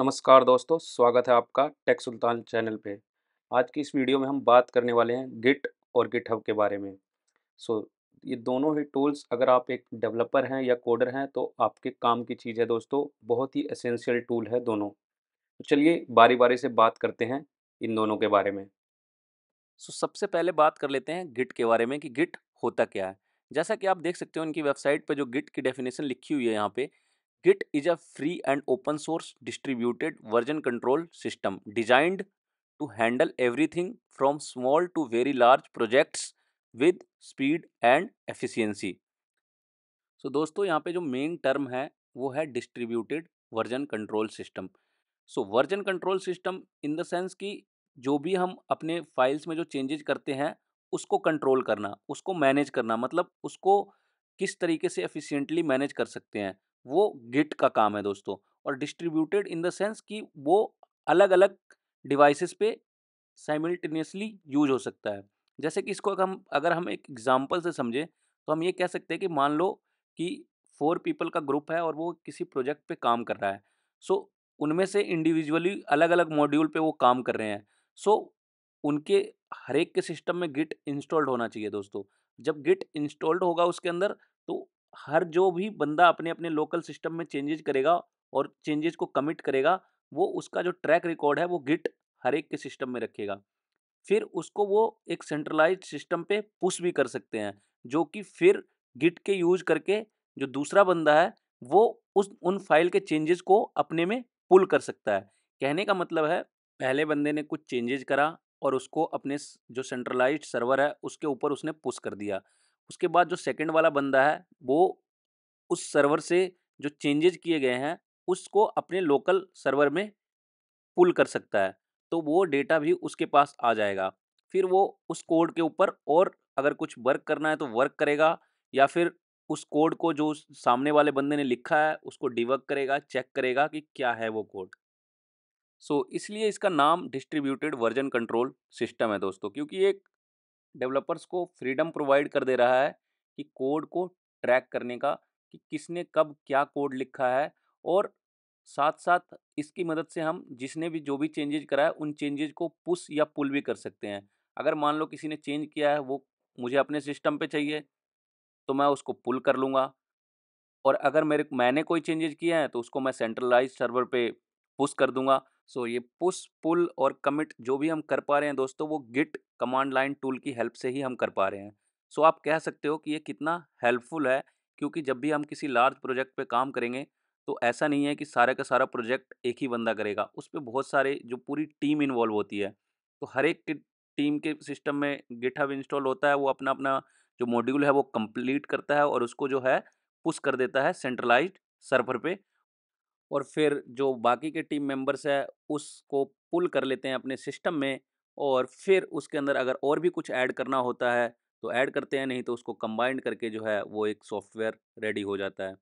नमस्कार दोस्तों स्वागत है आपका टेक सुल्तान चैनल पे आज की इस वीडियो में हम बात करने वाले हैं गिट और गिट के बारे में सो so, ये दोनों ही टूल्स अगर आप एक डेवलपर हैं या कोडर हैं तो आपके काम की चीज़ है दोस्तों बहुत ही असेंशियल टूल है दोनों तो चलिए बारी बारी से बात करते हैं इन दोनों के बारे में सो so, सबसे पहले बात कर लेते हैं गिट के बारे में कि गिट होता क्या है जैसा कि आप देख सकते हो इनकी वेबसाइट पर जो गिट की डेफिनेशन लिखी हुई है यहाँ पे Git is a free and open source distributed version control system designed to handle everything from small to very large projects with speed and efficiency. So so, दोस्तों यहाँ पे जो मेन टर्म है वो है distributed version control system so version control system in the sense कि जो भी हम अपने फाइल्स में जो चेंजेज करते हैं उसको कंट्रोल करना उसको मैनेज करना मतलब उसको किस तरीके से एफिशिएंटली मैनेज कर सकते हैं वो गिट का काम है दोस्तों और डिस्ट्रीब्यूटेड इन द सेंस कि वो अलग अलग डिवाइसेस पे साइमल्टेनियसली यूज हो सकता है जैसे कि इसको अगर हम अगर हम एक एग्जाम्पल से समझें तो हम ये कह सकते हैं कि मान लो कि फोर पीपल का ग्रुप है और वो किसी प्रोजेक्ट पे काम कर रहा है सो so, उनमें से इंडिविजुअली अलग अलग मॉड्यूल पे वो काम कर रहे हैं सो so, उनके हरेक के सिस्टम में गिट इंस्टॉल्ड होना चाहिए दोस्तों जब गिट इंस्टॉल्ड होगा उसके अंदर तो हर जो भी बंदा अपने अपने लोकल सिस्टम में चेंजेज करेगा और चेंजेज़ को कमिट करेगा वो उसका जो ट्रैक रिकॉर्ड है वो गिट हर एक के सिस्टम में रखेगा फिर उसको वो एक सेंट्रलाइज सिस्टम पे पुश भी कर सकते हैं जो कि फिर गिट के यूज करके जो दूसरा बंदा है वो उस उन फाइल के चेंजेस को अपने में पुल कर सकता है कहने का मतलब है पहले बंदे ने कुछ चेंजेज करा और उसको अपने जो सेंट्रलाइज सर्वर है उसके ऊपर उसने पुश कर दिया उसके बाद जो सेकंड वाला बंदा है वो उस सर्वर से जो चेंजेज किए गए हैं उसको अपने लोकल सर्वर में पुल कर सकता है तो वो डेटा भी उसके पास आ जाएगा फिर वो उस कोड के ऊपर और अगर कुछ वर्क करना है तो वर्क करेगा या फिर उस कोड को जो सामने वाले बंदे ने लिखा है उसको डिवर्क करेगा चेक करेगा कि क्या है वो कोड सो so, इसलिए इसका नाम डिस्ट्रीब्यूटेड वर्जन कंट्रोल सिस्टम है दोस्तों क्योंकि एक डेवलपर्स को फ्रीडम प्रोवाइड कर दे रहा है कि कोड को ट्रैक करने का कि किसने कब क्या कोड लिखा है और साथ साथ इसकी मदद से हम जिसने भी जो भी चेंजेज करा है उन चेंजेज को पुश या पुल भी कर सकते हैं अगर मान लो किसी ने चेंज किया है वो मुझे अपने सिस्टम पे चाहिए तो मैं उसको पुल कर लूँगा और अगर मेरे मैंने कोई चेंजेज किया है तो उसको मैं सेंट्रलाइज सर्वर पे पुश कर दूँगा सो ये पुश पुल और कमिट जो भी हम कर पा रहे हैं दोस्तों वो गिट कमांड लाइन टूल की हेल्प से ही हम कर पा रहे हैं सो आप कह सकते हो कि ये कितना हेल्पफुल है क्योंकि जब भी हम किसी लार्ज प्रोजेक्ट पे काम करेंगे तो ऐसा नहीं है कि सारे का सारा प्रोजेक्ट एक ही बंदा करेगा उस पर बहुत सारे जो पूरी टीम इन्वॉल्व होती है तो हर एक टीम के सिस्टम में गिटहब इंस्टॉल होता है वो अपना अपना जो मॉड्यूल है वो कंप्लीट करता है और उसको जो है पुश कर देता है सेंट्रलाइज सर्वर पे और फिर जो बाकी के टीम मेंबर्स है उसको पुल कर लेते हैं अपने सिस्टम में और फिर उसके अंदर अगर और भी कुछ ऐड करना होता है तो ऐड करते हैं नहीं तो उसको कंबाइंड करके जो है वो एक सॉफ्टवेयर रेडी हो जाता है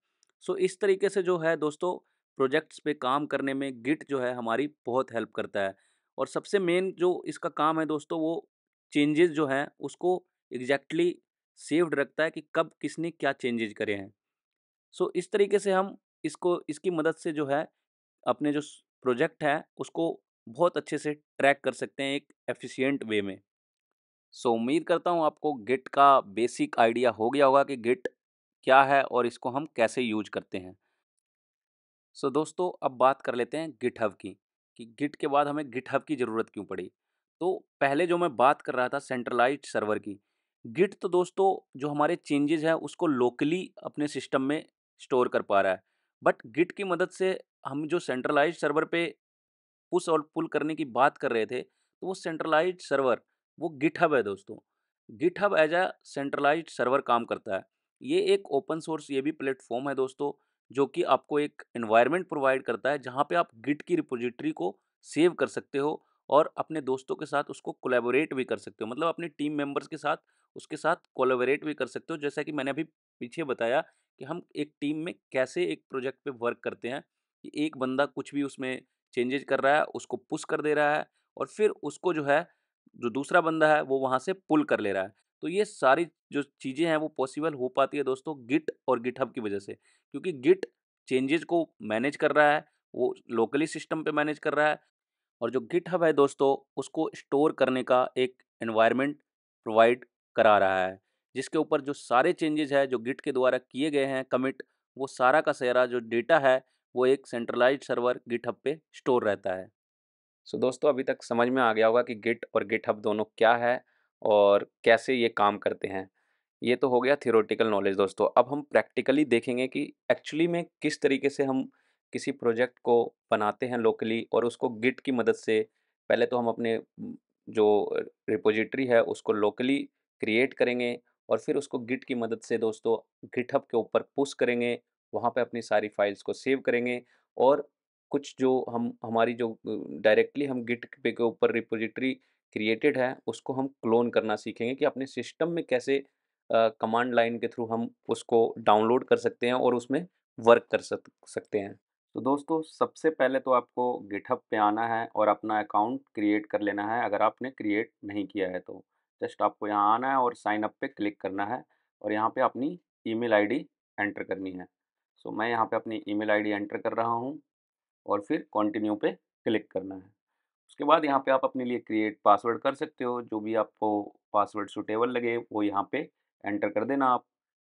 सो so, इस तरीके से जो है दोस्तों प्रोजेक्ट्स पे काम करने में गिट जो है हमारी बहुत हेल्प करता है और सबसे मेन जो इसका काम है दोस्तों वो चेंजेस जो हैं उसको एग्जैक्टली exactly सेव्ड रखता है कि कब किसने क्या चेंजेज़ करे हैं सो so, इस तरीके से हम इसको इसकी मदद से जो है अपने जो प्रोजेक्ट है उसको बहुत अच्छे से ट्रैक कर सकते हैं एक एफिशिएंट वे में सो so, उम्मीद करता हूँ आपको गिट का बेसिक आइडिया हो गया होगा कि गिट क्या है और इसको हम कैसे यूज करते हैं सो so, दोस्तों अब बात कर लेते हैं गिट की कि गिट के बाद हमें गिट की ज़रूरत क्यों पड़ी तो पहले जो मैं बात कर रहा था सेंट्रलाइज सर्वर की गिट तो दोस्तों जो हमारे चेंजेस हैं उसको लोकली अपने सिस्टम में स्टोर कर पा रहा है बट गिट की मदद से हम जो सेंट्रलाइज सर्वर पे पुश और पुल करने की बात कर रहे थे तो वो सेंट्रलाइज सर्वर वो गिट है दोस्तों GitHub as a centralize server काम करता है ये एक ओपन सोर्स ये भी प्लेटफॉर्म है दोस्तों जो कि आपको एक इन्वायरमेंट प्रोवाइड करता है जहाँ पे आप गिट की रिपोजिटरी को सेव कर सकते हो और अपने दोस्तों के साथ उसको कोलेबोरेट भी कर सकते हो मतलब अपने टीम मेंबर्स के साथ उसके साथ कोलेबोरेट भी कर सकते हो जैसा कि मैंने अभी पीछे बताया कि हम एक टीम में कैसे एक प्रोजेक्ट पे वर्क करते हैं कि एक बंदा कुछ भी उसमें चेंजेज कर रहा है उसको पुश कर दे रहा है और फिर उसको जो है जो दूसरा बंदा है वो वहाँ से पुल कर ले रहा है तो ये सारी जो चीज़ें हैं वो पॉसिबल हो पाती है दोस्तों गिट और गिटहब की वजह से क्योंकि गिट चेंजेज को मैनेज कर रहा है वो लोकली सिस्टम पे मैनेज कर रहा है और जो गिटहब है दोस्तों उसको स्टोर करने का एक एनवायरनमेंट प्रोवाइड करा रहा है जिसके ऊपर जो सारे चेंजेज है जो गिट के द्वारा किए गए हैं कमिट वो सारा का सारा जो डेटा है वो एक सेंट्रलाइज सर्वर हब पे स्टोर रहता है सो so, दोस्तों अभी तक समझ में आ गया होगा कि गिट और हब दोनों क्या है और कैसे ये काम करते हैं ये तो हो गया थियोरटिकल नॉलेज दोस्तों अब हम प्रैक्टिकली देखेंगे कि एक्चुअली में किस तरीके से हम किसी प्रोजेक्ट को बनाते हैं लोकली और उसको गिट की मदद से पहले तो हम अपने जो रिपोजिटरी है उसको लोकली क्रिएट करेंगे और फिर उसको गिट की मदद से दोस्तों गिटहब के ऊपर पुश करेंगे वहाँ पे अपनी सारी फाइल्स को सेव करेंगे और कुछ जो हम हमारी जो डायरेक्टली हम गिट पे के ऊपर रिपोजिटरी क्रिएटेड है उसको हम क्लोन करना सीखेंगे कि अपने सिस्टम में कैसे कमांड लाइन के थ्रू हम उसको डाउनलोड कर सकते हैं और उसमें वर्क कर सक, सकते हैं तो दोस्तों सबसे पहले तो आपको गिटहब पे आना है और अपना अकाउंट क्रिएट कर लेना है अगर आपने क्रिएट नहीं किया है तो जस्ट आपको यहाँ आना है और साइन अप पे क्लिक करना है और यहाँ पे अपनी ईमेल आईडी एंटर करनी है सो so, मैं यहाँ पे अपनी ईमेल आईडी एंटर कर रहा हूँ और फिर कंटिन्यू पे क्लिक करना है उसके बाद यहाँ पे आप अपने लिए क्रिएट पासवर्ड कर सकते हो जो भी आपको पासवर्ड सुटेबल लगे वो यहाँ पे एंटर कर देना आप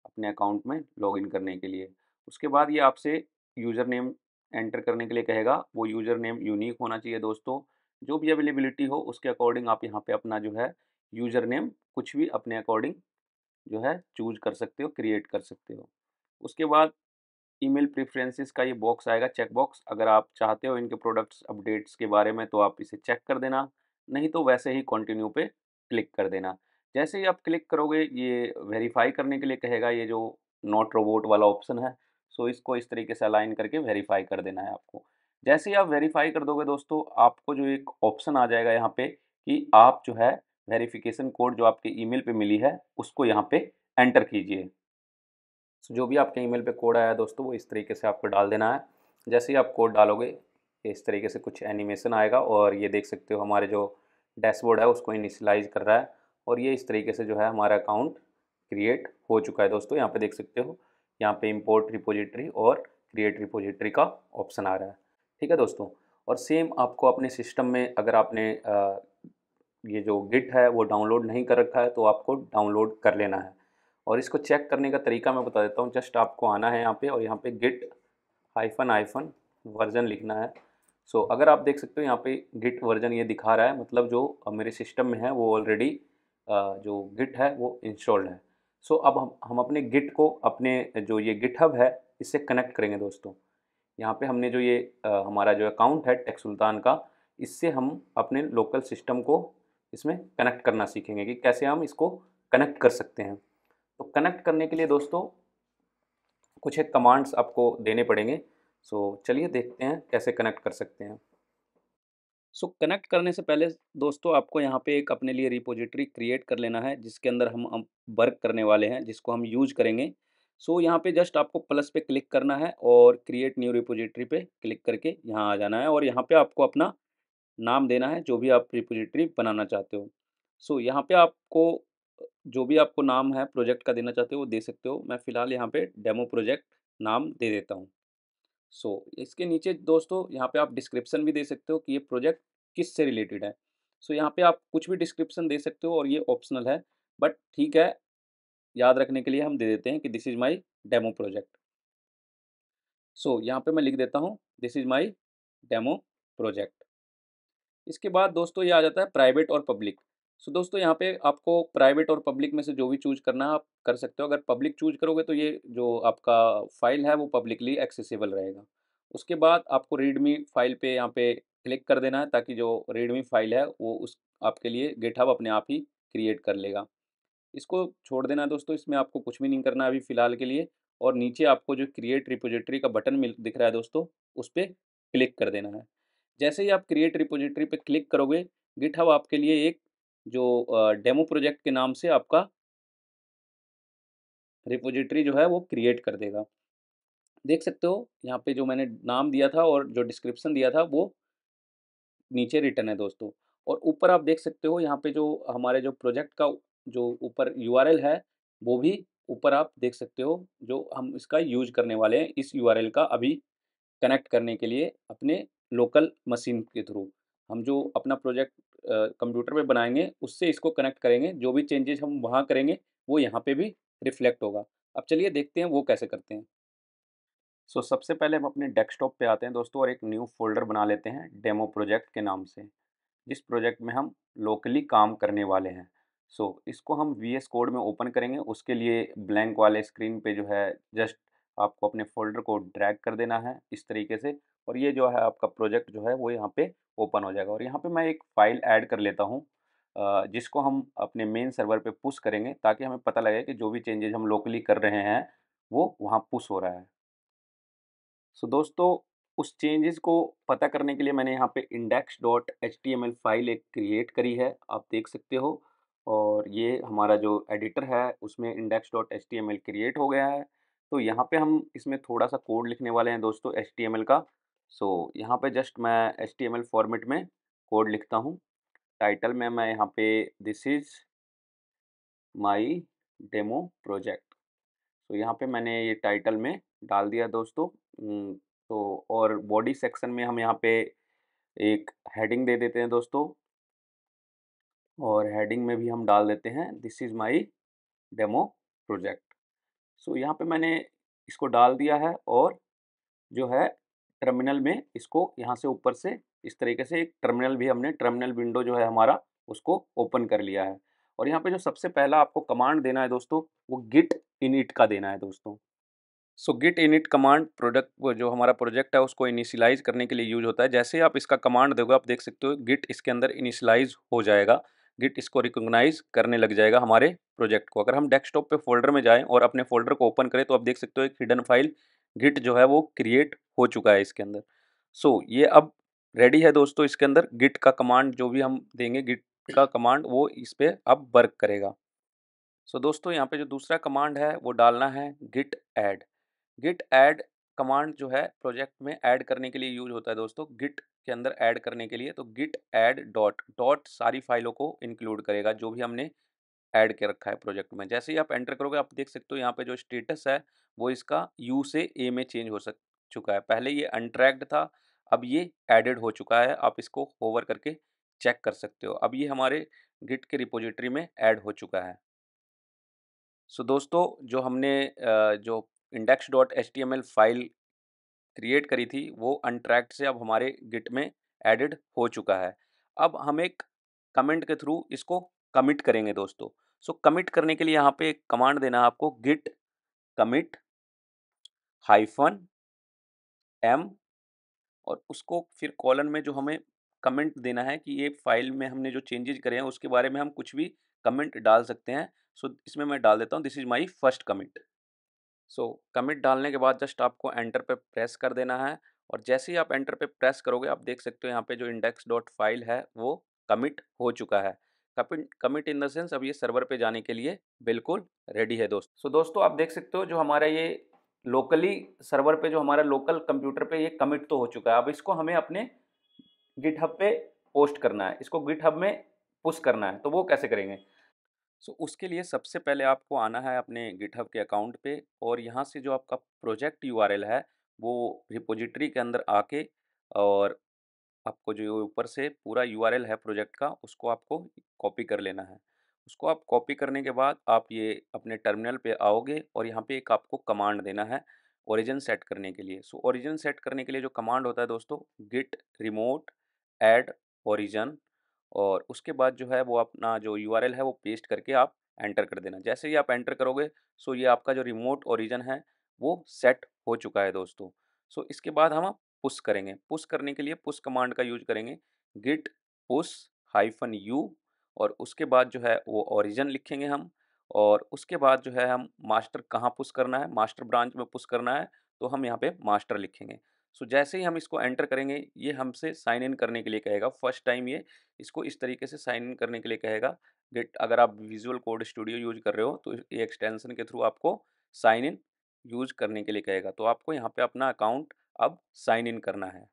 अपने अकाउंट में लॉगिन करने के लिए उसके बाद ये आपसे यूज़र नेम एंटर करने के लिए कहेगा वो यूज़र नेम यूनिक होना चाहिए दोस्तों जो भी अवेलेबिलिटी हो उसके अकॉर्डिंग आप यहाँ पे अपना जो है यूजर नेम कुछ भी अपने अकॉर्डिंग जो है चूज कर सकते हो क्रिएट कर सकते हो उसके बाद ईमेल प्रेफरेंसेस का ये बॉक्स आएगा चेक बॉक्स अगर आप चाहते हो इनके प्रोडक्ट्स अपडेट्स के बारे में तो आप इसे चेक कर देना नहीं तो वैसे ही कंटिन्यू पे क्लिक कर देना जैसे ही आप क्लिक करोगे ये वेरीफाई करने के लिए कहेगा ये जो नॉट रोबोट वाला ऑप्शन है सो इसको इस तरीके से अलाइन करके वेरीफाई कर देना है आपको जैसे ही आप वेरीफाई कर दोगे दोस्तों आपको जो एक ऑप्शन आ जाएगा यहाँ पर कि आप जो है वेरिफिकेशन कोड जो आपके ईमेल पे मिली है उसको यहाँ पे एंटर कीजिए सो जो भी आपके ईमेल पे कोड आया है दोस्तों वो इस तरीके से आपको डाल देना है जैसे ही आप कोड डालोगे इस तरीके से कुछ एनिमेशन आएगा और ये देख सकते हो हमारे जो डैशबोर्ड है उसको इनिशलाइज कर रहा है और ये इस तरीके से जो है हमारा अकाउंट क्रिएट हो चुका है दोस्तों यहाँ पर देख सकते हो यहाँ पर इम्पोर्ट रिपोजिटरी और क्रिएट रिपोजिटरी का ऑप्शन आ रहा है ठीक है दोस्तों और सेम आपको अपने सिस्टम में अगर आपने ये जो गिट है वो डाउनलोड नहीं कर रखा है तो आपको डाउनलोड कर लेना है और इसको चेक करने का तरीका मैं बता देता हूँ जस्ट आपको आना है यहाँ पे और यहाँ पे गिट आईफन आईफन वर्जन लिखना है सो so, अगर आप देख सकते हो यहाँ पे गिट वर्जन ये दिखा रहा है मतलब जो मेरे सिस्टम में है वो ऑलरेडी जो गिट है वो इंस्टॉल्ड है सो so, अब हम हम अपने गिट को अपने जो ये गिटहब है इससे कनेक्ट करेंगे दोस्तों यहाँ पर हमने जो ये आ, हमारा जो अकाउंट है टेक सुल्तान का इससे हम अपने लोकल सिस्टम को इसमें कनेक्ट करना सीखेंगे कि कैसे हम इसको कनेक्ट कर सकते हैं तो कनेक्ट करने के लिए दोस्तों कुछ एक कमांड्स आपको देने पड़ेंगे सो चलिए देखते हैं कैसे कनेक्ट कर सकते हैं सो so, कनेक्ट करने से पहले दोस्तों आपको यहाँ पे एक अपने लिए रिपोजिटरी क्रिएट कर लेना है जिसके अंदर हम वर्क करने वाले हैं जिसको हम यूज करेंगे सो so, यहाँ पे जस्ट आपको प्लस पे क्लिक करना है और क्रिएट न्यू रिपोजिटरी पे क्लिक करके यहाँ आ जाना है और यहाँ पे आपको अपना नाम देना है जो भी आप रिपोजिटरी बनाना चाहते हो सो so, यहाँ पे आपको जो भी आपको नाम है प्रोजेक्ट का देना चाहते हो वो दे सकते हो मैं फ़िलहाल यहाँ पे डेमो प्रोजेक्ट नाम दे देता हूँ सो so, इसके नीचे दोस्तों यहाँ पे आप डिस्क्रिप्शन भी दे सकते हो कि ये प्रोजेक्ट किस से रिलेटेड है सो so, यहाँ पे आप कुछ भी डिस्क्रिप्शन दे सकते हो और ये ऑप्शनल है बट ठीक है याद रखने के लिए हम दे देते हैं कि this is my demo project so यहाँ पर मैं लिख देता हूँ this is my demo project इसके बाद दोस्तों ये आ जाता है प्राइवेट और पब्लिक सो दोस्तों यहाँ पे आपको प्राइवेट और पब्लिक में से जो भी चूज करना है आप कर सकते हो अगर पब्लिक चूज करोगे तो ये जो आपका फाइल है वो पब्लिकली एक्सेसिबल रहेगा उसके बाद आपको रीडमी फाइल पे यहाँ पे क्लिक कर देना है ताकि जो रीडमी फाइल है वो उस आपके लिए गेटहब अपने आप ही क्रिएट कर लेगा इसको छोड़ देना दोस्तों इसमें आपको कुछ भी नहीं करना अभी फ़िलहाल के लिए और नीचे आपको जो क्रिएट रिपोजिटरी का बटन मिल दिख रहा है दोस्तों उस पर क्लिक कर देना है जैसे ही आप क्रिएट रिपोजिटरी पे क्लिक करोगे गिटहब आपके लिए एक जो डेमो प्रोजेक्ट के नाम से आपका रिपोजिटरी जो है वो क्रिएट कर देगा देख सकते हो यहाँ पे जो मैंने नाम दिया था और जो डिस्क्रिप्शन दिया था वो नीचे रिटर्न है दोस्तों और ऊपर आप देख सकते हो यहाँ पे जो हमारे जो प्रोजेक्ट का जो ऊपर यू है वो भी ऊपर आप देख सकते हो जो हम इसका यूज करने वाले हैं इस यू का अभी कनेक्ट करने के लिए अपने लोकल मशीन के थ्रू हम जो अपना प्रोजेक्ट कंप्यूटर पे बनाएंगे उससे इसको कनेक्ट करेंगे जो भी चेंजेस हम वहाँ करेंगे वो यहाँ पे भी रिफ्लेक्ट होगा अब चलिए देखते हैं वो कैसे करते हैं सो so, सबसे पहले हम अपने डेस्कटॉप पे आते हैं दोस्तों और एक न्यू फोल्डर बना लेते हैं डेमो प्रोजेक्ट के नाम से जिस प्रोजेक्ट में हम लोकली काम करने वाले हैं सो so, इसको हम वी कोड में ओपन करेंगे उसके लिए ब्लैंक वाले स्क्रीन पर जो है जस्ट आपको अपने फोल्डर को ड्रैग कर देना है इस तरीके से और ये जो है आपका प्रोजेक्ट जो है वो यहाँ पे ओपन हो जाएगा और यहाँ पे मैं एक फ़ाइल ऐड कर लेता हूँ जिसको हम अपने मेन सर्वर पे पुश करेंगे ताकि हमें पता लगे कि जो भी चेंजेज हम लोकली कर रहे हैं वो वहाँ पुश हो रहा है सो so, दोस्तों उस चेंजेस को पता करने के लिए मैंने यहाँ पे index dot H T M L file एक क्रिएट करी है आप देख सकते हो और ये हमारा जो एडिटर है उसमें index dot H T M L create हो गया है तो यहाँ पे हम इसमें थोड़ा सा कोड लिखने वाले हैं दोस्तों एच का सो so, यहाँ पे जस्ट मैं एच फॉर्मेट में कोड लिखता हूँ टाइटल में मैं यहाँ पे this is my demo project तो यहाँ पे मैंने ये टाइटल में डाल दिया दोस्तों तो और बॉडी सेक्शन में हम यहाँ पे एक हेडिंग दे देते हैं दोस्तों और हेडिंग में भी हम डाल देते हैं this is my demo project so so, यहाँ पे मैंने इसको डाल दिया है और जो है टर्मिनल में इसको यहाँ से ऊपर से इस तरीके से एक टर्मिनल भी हमने टर्मिनल विंडो जो है हमारा उसको ओपन कर लिया है और यहाँ पे जो सबसे पहला आपको कमांड देना है दोस्तों वो गिट इनिट का देना है दोस्तों so git init command product जो हमारा प्रोजेक्ट है उसको इनिशलाइज करने के लिए यूज होता है जैसे आप इसका कमांड दोगे आप देख सकते हो गिट इसके अंदर इनिशलाइज हो जाएगा गिट इसको रिकोगनाइज करने लग जाएगा हमारे प्रोजेक्ट को अगर हम डेस्कटॉप पे फोल्डर में जाएं और अपने फोल्डर को ओपन करें तो आप देख सकते हो एक हिडन फाइल गिट जो है वो क्रिएट हो चुका है इसके अंदर सो so, ये अब रेडी है दोस्तों इसके अंदर गिट का कमांड जो भी हम देंगे गिट का कमांड वो इस पर अब वर्क करेगा सो so, दोस्तों यहाँ पर जो दूसरा कमांड है वो डालना है git add git add command जो है प्रोजेक्ट में ऐड करने के लिए यूज होता है दोस्तों गिट के अंदर ऐड करने के लिए तो गिट ऐड डॉट डॉट सारी फाइलों को इंक्लूड करेगा जो भी हमने ऐड के रखा है प्रोजेक्ट में जैसे ही आप एंटर करोगे आप देख सकते हो यहाँ पे जो स्टेटस है वो इसका यू से ए में चेंज हो सक चुका है पहले ये अनट्रैक्ड था अब ये एडेड हो चुका है आप इसको होवर करके चेक कर सकते हो अब ये हमारे गिट के रिपोजिटरी में ऐड हो चुका है सो so, दोस्तों जो हमने जो index dot H T M L file create करी थी वो अनट्रैक्ट से अब हमारे गिट में एडिड हो चुका है अब हम एक कमेंट के थ्रू इसको कमिट करेंगे दोस्तों सो so, कमिट करने के लिए यहाँ पे एक कमांड देना है आपको गिट कमिट हाइफन एम और उसको फिर कॉलन में जो हमें कमेंट देना है कि ये फाइल में हमने जो चेंजेज करे हैं उसके बारे में हम कुछ भी कमेंट डाल सकते हैं सो so, इसमें मैं डाल देता हूँ this is my first comment so commit डालने के बाद जस्ट आपको एंटर पे प्रेस कर देना है और जैसे ही आप एंटर पे प्रेस करोगे आप देख सकते हो यहाँ पे जो इंडेक्स डॉट फाइल है वो कमिट हो चुका है कमिट इन द सेंस अब ये सर्वर पे जाने के लिए बिल्कुल रेडी है दोस्त सो so, दोस्तों आप देख सकते हो जो हमारा ये लोकली सर्वर पे जो हमारा लोकल कंप्यूटर पे ये कमिट तो हो चुका है अब इसको हमें अपने गिटहब पे पोस्ट करना है इसको गिटहब में पुश करना है तो वो कैसे करेंगे सो so, उसके लिए सबसे पहले आपको आना है अपने गिटहब के अकाउंट पे और यहाँ से जो आपका प्रोजेक्ट यू है वो रिपोजिटरी के अंदर आके और आपको जो ऊपर से पूरा यू है प्रोजेक्ट का उसको आपको कॉपी कर लेना है उसको आप कॉपी करने के बाद आप ये अपने टर्मिनल पे आओगे और यहाँ पे एक आपको कमांड देना है ओरिजिन सेट करने के लिए सो so, ओरिजिन सेट करने के लिए जो कमांड होता है दोस्तों गिट रिमोट एड ओरिजन और उसके बाद जो है वो अपना जो यू है वो पेस्ट करके आप एंटर कर देना जैसे ही आप एंटर करोगे सो ये आपका जो रिमोट ओरिजन है वो सेट हो चुका है दोस्तों सो इसके बाद हम पुश करेंगे पुश करने के लिए पुश कमांड का यूज करेंगे गिट पुश हाइफन यू और उसके बाद जो है वो ओरिजन लिखेंगे हम और उसके बाद जो है हम मास्टर कहाँ पुश करना है मास्टर ब्रांच में पुश करना है तो हम यहाँ पे मास्टर लिखेंगे सो so, जैसे ही हम इसको एंटर करेंगे ये हमसे साइन इन करने के लिए कहेगा फर्स्ट टाइम ये इसको इस तरीके से साइन इन करने के लिए कहेगा गेट अगर आप विजुअल कोड स्टूडियो यूज कर रहे हो तो ये एक्सटेंशन के थ्रू आपको साइन इन यूज करने के लिए कहेगा तो आपको यहाँ पे अपना अकाउंट अब साइन इन करना है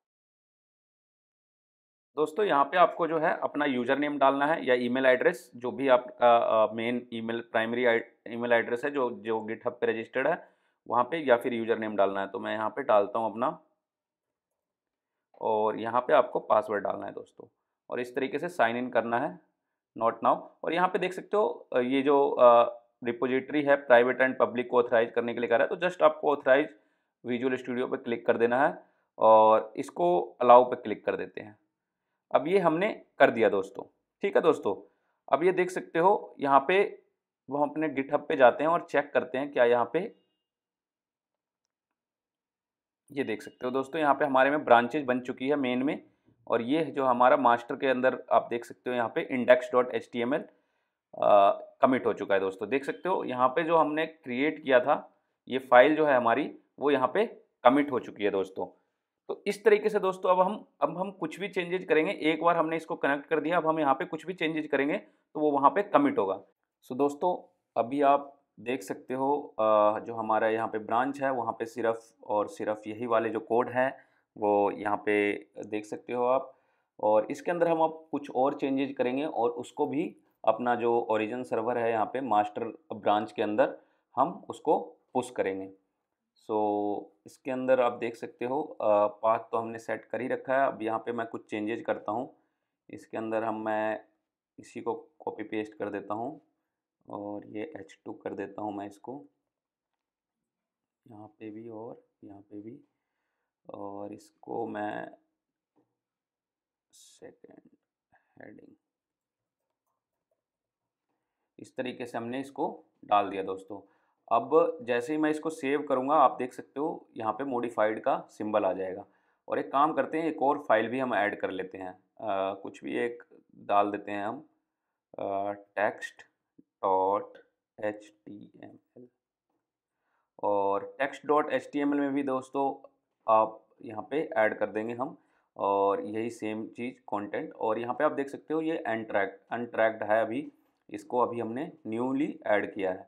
दोस्तों यहाँ पे आपको जो है अपना यूजर नेम डालना है या ईमेल एड्रेस जो भी आपका main email primary email address है जो जो गिटहब पे रजिस्टर्ड है वहाँ पे या फिर यूजर नेम डालना है तो मैं यहाँ पे डालता हूँ अपना और यहाँ पे आपको पासवर्ड डालना है दोस्तों और इस तरीके से साइन इन करना है नॉट नाउ और यहाँ पे देख सकते हो ये जो रिपोजिटरी है प्राइवेट एंड पब्लिक को ऑथराइज करने के लिए कर रहा है तो जस्ट आपको ऑथराइज विजुअल स्टूडियो पर क्लिक कर देना है और इसको अलाउ पर क्लिक कर देते हैं अब ये हमने कर दिया दोस्तों ठीक है दोस्तों अब ये देख सकते हो यहाँ पे वो हम अपने गिटहब पे जाते हैं और चेक करते हैं क्या यहाँ पे ये देख सकते हो दोस्तों यहाँ पे हमारे में ब्रांचेज बन चुकी है मेन में और ये जो हमारा मास्टर के अंदर आप देख सकते हो यहाँ पे index dot H T M L commit हो चुका है दोस्तों देख सकते हो यहाँ पे जो हमने क्रिएट किया था ये फाइल जो है हमारी वो यहाँ पे कमिट हो चुकी है दोस्तों तो इस तरीके से दोस्तों अब हम अब हम कुछ भी चेंजेज करेंगे एक बार हमने इसको कनेक्ट कर दिया अब हम यहाँ पे कुछ भी चेंजेज करेंगे तो वो वहाँ पे कमिट होगा सो दोस्तों अभी आप देख सकते हो जो हमारा यहाँ पे ब्रांच है वहाँ पे सिर्फ और सिर्फ यही वाले जो कोड हैं वो यहाँ पे देख सकते हो आप और इसके अंदर हम आप कुछ और चेंजेज करेंगे और उसको भी अपना जो ओरिजिन सर्वर है यहाँ पे मास्टर ब्रांच के अंदर हम उसको पुश करेंगे सो so, इसके अंदर आप देख सकते हो पाथ तो हमने सेट कर ही रखा है अब यहाँ पे मैं कुछ चेंजेज करता हूँ इसके अंदर हम मैं इसी को कॉपी पेस्ट कर देता हूँ और ये एच टू कर देता हूँ मैं इसको यहाँ पे भी और यहाँ पे भी और इसको मैं सेकेंड हेडिंग इस तरीके से हमने इसको डाल दिया दोस्तों अब जैसे ही मैं इसको सेव करूँगा आप देख सकते हो यहाँ पे मोडिफाइड का सिंबल आ जाएगा और एक काम करते हैं एक और फाइल भी हम ऐड कर लेते हैं आ, कुछ भी एक डाल देते हैं हम text dot H T M L और text dot H T M L में भी दोस्तों आप यहाँ पे ऐड कर देंगे हम और यही सेम चीज़ कंटेंट और यहाँ पे आप देख सकते हो ये अनट्रैक्ट अनट्रैक्ड है अभी इसको अभी हमने न्यूली ऐड किया है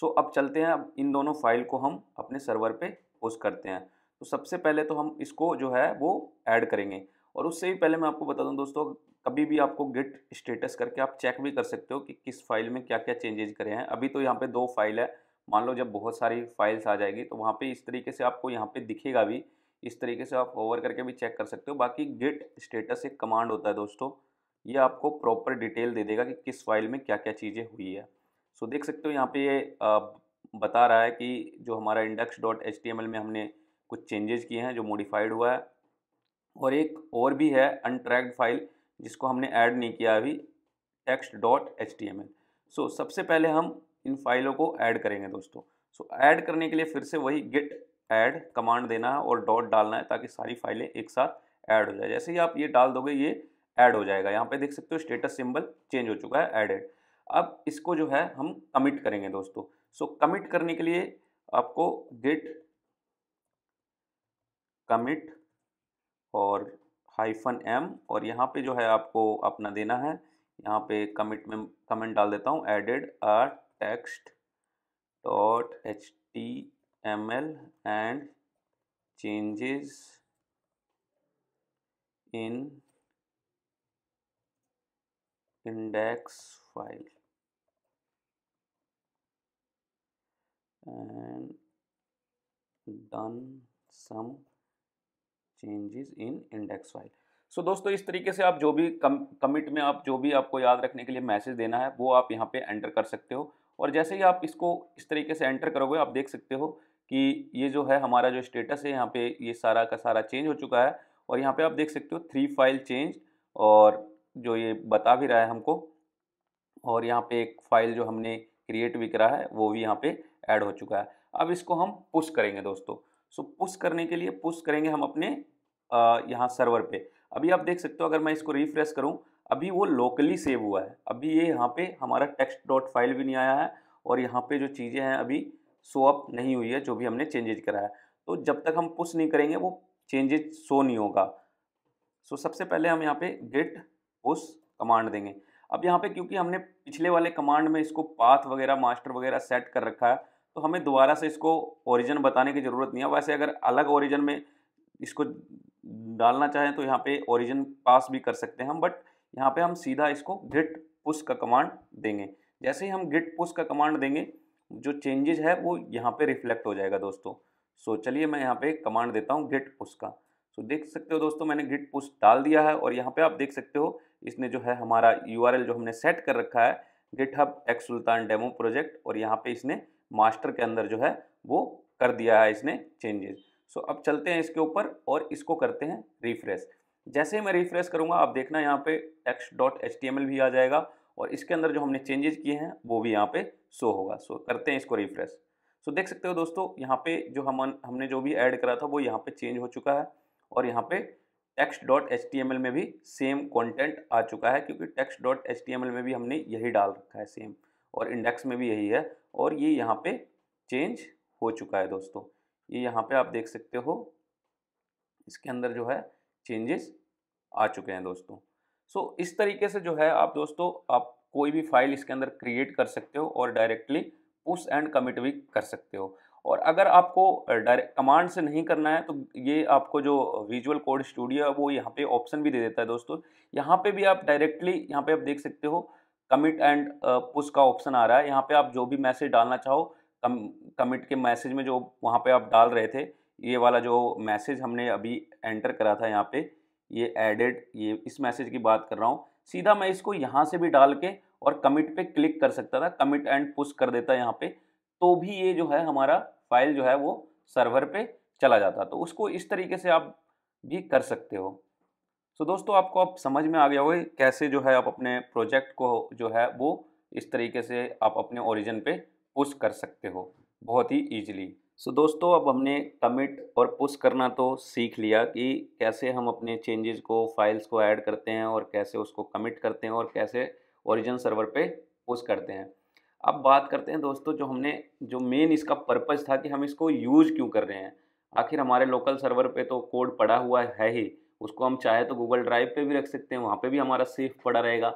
सो अब चलते हैं अब इन दोनों फाइल को हम अपने सर्वर पे पोस्ट करते हैं तो सबसे पहले तो हम इसको जो है वो ऐड करेंगे और उससे भी पहले मैं आपको बता दूं दोस्तों कभी भी आपको गिट स्टेटस करके आप चेक भी कर सकते हो कि किस फाइल में क्या क्या चेंजेज करे हैं अभी तो यहाँ पे दो फाइल है मान लो जब बहुत सारी फाइल्स आ जाएगी तो वहाँ पे इस तरीके से आपको यहाँ पे दिखेगा भी इस तरीके से आप ओवर करके भी चेक कर सकते हो बाकी गिट स्टेटस एक कमांड होता है दोस्तों ये आपको प्रॉपर डिटेल दे देगा कि किस फाइल में क्या क्या चीज़ें हुई है सो देख सकते हो यहाँ पर ये बता रहा है कि जो हमारा इंडेक्स डॉट एच में हमने कुछ चेंजेज किए हैं जो मॉडिफाइड हुआ है और एक और भी है अनट्रैक्ड फाइल जिसको हमने ऐड नहीं किया अभी text dot H T M L so सबसे पहले हम इन फाइलों को ऐड करेंगे दोस्तों सो so, ऐड करने के लिए फिर से वही गेट ऐड कमांड देना है और डॉट डालना है ताकि सारी फाइलें एक साथ ऐड हो जाए जैसे ही आप ये डाल दोगे ये ऐड हो जाएगा यहाँ पे देख सकते हो स्टेटस सिंबल चेंज हो चुका है एडेड अब इसको जो है हम कमिट करेंगे दोस्तों सो so, कमिट करने के लिए आपको गेट कमिट और हाइफन एम और यहाँ पे जो है आपको अपना देना है यहाँ पे कमिट में कमेंट डाल देता हूँ added a text dot H T M L and changes in index file and done some changes in index file so दोस्तों इस तरीके से आप जो भी कम कमिट में आप जो भी आपको याद रखने के लिए मैसेज देना है वो आप यहाँ पे एंटर कर सकते हो और जैसे ही आप इसको इस तरीके से एंटर करोगे आप देख सकते हो कि ये जो है हमारा जो स्टेटस है यहाँ पे ये सारा का सारा चेंज हो चुका है और यहाँ पे आप देख सकते हो थ्री फाइल चेंज और जो ये बता भी रहा है हमको और यहाँ पे एक फाइल जो हमने क्रिएट भी करा है वो भी यहाँ पे ऐड हो चुका है अब इसको हम पुश करेंगे दोस्तों सो पुश करने के लिए पुश करेंगे हम अपने यहाँ सर्वर पे अभी आप देख सकते हो अगर मैं इसको रिफ्रेश करूँ अभी वो लोकली सेव हुआ है अभी ये यहाँ पे हमारा टेक्स्ट डॉट फाइल भी नहीं आया है और यहाँ पे जो चीज़ें हैं अभी शो अप नहीं हुई है जो भी हमने चेंजेज कराया तो जब तक हम पुश नहीं करेंगे वो चेंजेज शो नहीं होगा सो सबसे पहले हम यहाँ पर गेट पुश कमांड देंगे अब यहाँ पे क्योंकि हमने पिछले वाले कमांड में इसको पाथ वगैरह मास्टर वगैरह सेट कर रखा है तो हमें दोबारा से इसको ओरिजन बताने की ज़रूरत नहीं है वैसे अगर अलग ओरिजन में इसको डालना चाहें तो यहाँ पे ओरिजन पास भी कर सकते हैं हम बट यहाँ पे हम सीधा इसको गिट पुश का कमांड देंगे जैसे ही हम गिट पुश का कमांड देंगे जो चेंजेज है वो यहाँ पर रिफ्लेक्ट हो जाएगा दोस्तों सो so, चलिए मैं यहाँ पर कमांड देता हूँ गिट पुश का सो so, देख सकते हो दोस्तों मैंने गिट पुश डाल दिया है और यहाँ पे आप देख सकते हो इसने जो है हमारा यू जो हमने सेट कर रखा है GitHub X Sultan demo project और यहाँ पे इसने मास्टर के अंदर जो है वो कर दिया है इसने चेंजेस सो अब चलते हैं इसके ऊपर और इसको करते हैं रिफ्रेश जैसे ही मैं रिफ्रेश करूँगा आप देखना यहाँ पे X dot H T M L भी आ जाएगा और इसके अंदर जो हमने चेंजेस किए हैं वो भी यहाँ पे शो होगा सो करते हैं इसको रिफ्रेश सो देख सकते हो दोस्तों यहाँ पे जो हम हमने जो भी ऐड करा था वो यहाँ पे चेंज हो चुका है और यहाँ पे text dot H T M L में भी सेम कंटेंट आ चुका है क्योंकि text dot H T M L में भी हमने यही डाल रखा है सेम और इंडेक्स में भी यही है और ये यहाँ पे चेंज हो चुका है दोस्तों ये यहाँ पे आप देख सकते हो इसके अंदर जो है चेंजेस आ चुके हैं दोस्तों सो so, इस तरीके से जो है आप दोस्तों आप कोई भी फाइल इसके अंदर क्रिएट कर सकते हो और डायरेक्टली पुश एंड कमिट भी कर सकते हो और अगर आपको डायरेक्ट कमांड से नहीं करना है तो ये आपको जो विजुअल कोड स्टूडियो है वो यहाँ पे ऑप्शन भी दे देता है दोस्तों यहाँ पे भी आप डायरेक्टली यहाँ पे आप देख सकते हो कमिट एंड पुश का ऑप्शन आ रहा है यहाँ पे आप जो भी मैसेज डालना चाहो कम कमिट के मैसेज में जो वहाँ पे आप डाल रहे थे ये वाला जो मैसेज हमने अभी एंटर करा था यहाँ पे ये एडेड ये इस मैसेज की बात कर रहा हूँ सीधा मैं इसको यहाँ से भी डाल के और कमिट पे क्लिक कर सकता था कमिट एंड पुश कर देता यहाँ पे तो भी ये जो है हमारा फाइल जो है वो सर्वर पे चला जाता तो उसको इस तरीके से आप भी कर सकते हो सो so, दोस्तों आपको आप समझ में आ गया होगा कैसे जो है आप अपने प्रोजेक्ट को जो है वो इस तरीके से आप अपने ओरिजिन पे पुश कर सकते हो बहुत ही इजीली सो so, दोस्तों अब हमने कमिट और पुश करना तो सीख लिया कि कैसे हम अपने चेंजेस को फाइल्स को ऐड करते हैं और कैसे उसको कमिट करते हैं और कैसे ओरिजिन सर्वर पे पुश करते हैं अब बात करते हैं दोस्तों जो हमने जो मेन इसका पर्पज़ था कि हम इसको यूज़ क्यों कर रहे हैं आखिर हमारे लोकल सर्वर पर तो कोड पड़ा हुआ है ही उसको हम चाहे तो गूगल ड्राइव पे भी रख सकते हैं वहाँ पे भी हमारा सेफ पड़ा रहेगा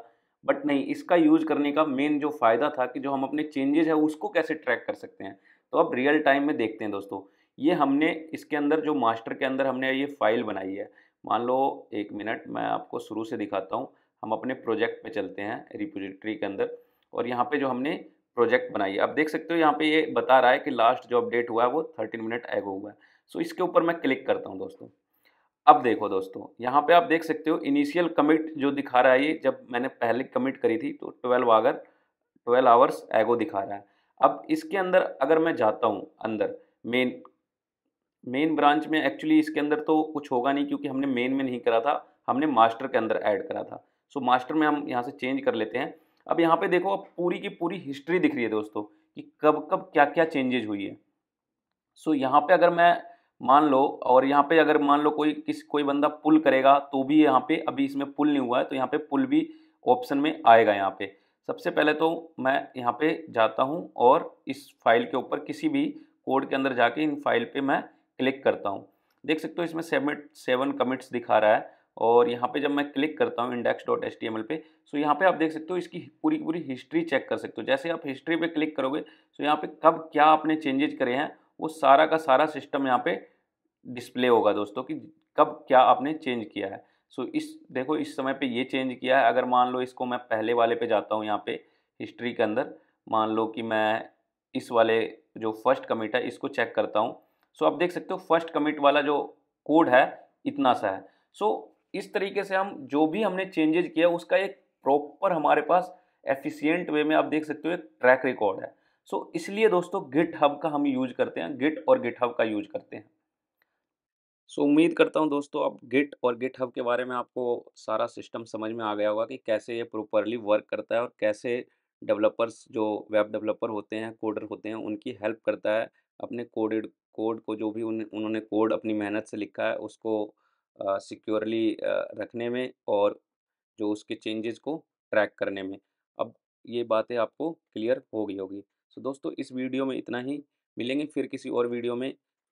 बट नहीं इसका यूज करने का मेन जो फ़ायदा था कि जो हम अपने चेंजेस है उसको कैसे ट्रैक कर सकते हैं तो अब रियल टाइम में देखते हैं दोस्तों ये हमने इसके अंदर जो मास्टर के अंदर हमने ये फाइल बनाई है मान लो एक मिनट मैं आपको शुरू से दिखाता हूँ हम अपने प्रोजेक्ट पे चलते हैं रिपोजिट्री के अंदर और यहाँ पे जो हमने प्रोजेक्ट बनाई है आप देख सकते हो यहाँ पे ये बता रहा है कि लास्ट जो अपडेट हुआ है वो थर्टीन मिनट एगो हुआ है सो इसके ऊपर मैं क्लिक करता हूँ दोस्तों अब देखो दोस्तों यहाँ पे आप देख सकते हो इनिशियल कमिट जो दिखा रहा है ये जब मैंने पहले कमिट करी थी तो ट्वेल्व आगर ट्वेल्व आवर्स एगो दिखा रहा है अब इसके अंदर अगर मैं जाता हूँ अंदर मेन मेन ब्रांच में एक्चुअली इसके अंदर तो कुछ होगा नहीं क्योंकि हमने मेन में नहीं करा था हमने मास्टर के अंदर ऐड करा था सो so, मास्टर में हम यहाँ से चेंज कर लेते हैं अब यहाँ पे देखो अब पूरी की पूरी हिस्ट्री दिख रही है दोस्तों कि कब कब क्या क्या चेंजेज हुई है सो so, यहाँ पे अगर मैं मान लो और यहाँ पे अगर मान लो कोई किस कोई बंदा पुल करेगा तो भी यहाँ पे अभी इसमें पुल नहीं हुआ है तो यहाँ पे पुल भी ऑप्शन में आएगा यहाँ पे सबसे पहले तो मैं यहाँ पे जाता हूँ और इस फाइल के ऊपर किसी भी कोड के अंदर जाके इन फाइल पे मैं क्लिक करता हूँ देख सकते हो इसमें सेमिट सेवन कमिट्स दिखा रहा है और यहाँ पर जब मैं क्लिक करता हूँ इंडेक्स डॉट एल पे सो तो यहाँ पर आप देख सकते हो इसकी पूरी पूरी हिस्ट्री चेक कर सकते हो जैसे आप हिस्ट्री पर क्लिक करोगे सो तो यहाँ पर कब क्या आपने चेंजेज करे हैं वो सारा का सारा सिस्टम यहाँ पे डिस्प्ले होगा दोस्तों कि कब क्या आपने चेंज किया है सो so, इस देखो इस समय पे ये चेंज किया है अगर मान लो इसको मैं पहले वाले पे जाता हूँ यहाँ पे हिस्ट्री के अंदर मान लो कि मैं इस वाले जो फर्स्ट कमिट है इसको चेक करता हूँ सो so, आप देख सकते हो फर्स्ट कमिट वाला जो कोड है इतना सा है सो so, इस तरीके से हम जो भी हमने चेंजेज किया उसका एक प्रॉपर हमारे पास एफ़िशियंट वे में आप देख सकते हो एक ट्रैक रिकॉर्ड है सो so, इसलिए दोस्तों गिट हब का हम यूज करते हैं गिट और गिट हब का यूज करते हैं सो so, उम्मीद करता हूं दोस्तों अब गिट और गिट हब के बारे में आपको सारा सिस्टम समझ में आ गया होगा कि कैसे ये प्रॉपरली वर्क करता है और कैसे डेवलपर्स जो वेब डेवलपर होते हैं कोडर होते हैं उनकी हेल्प करता है अपने कोडेड कोड को जो भी उन, उन्होंने कोड अपनी मेहनत से लिखा है उसको सिक्योरली रखने में और जो उसके चेंजेस को ट्रैक करने में अब ये बातें आपको क्लियर हो गई होगी तो दोस्तों इस वीडियो में इतना ही मिलेंगे फिर किसी और वीडियो में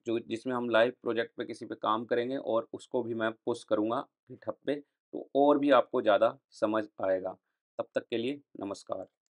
जो जिसमें हम लाइव प्रोजेक्ट पे किसी पे काम करेंगे और उसको भी मैं पोस्ट करूँगा गिटहब पे तो और भी आपको ज़्यादा समझ आएगा तब तक के लिए नमस्कार